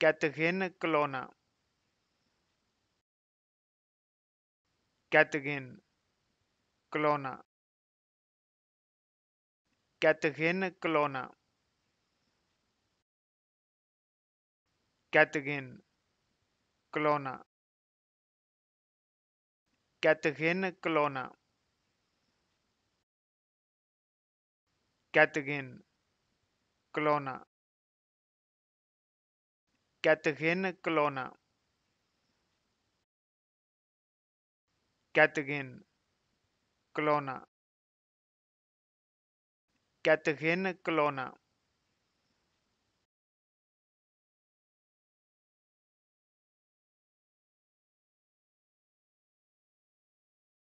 Cartagena, Clona. Cartagena, Clona. Cartagena, Clona. Cartagena, Clona. Cartagena, Clona. Cartagena, Clona. Κατεγέν κλώνα. Κατεγέν κλώνα. Κατεγέν κλώνα.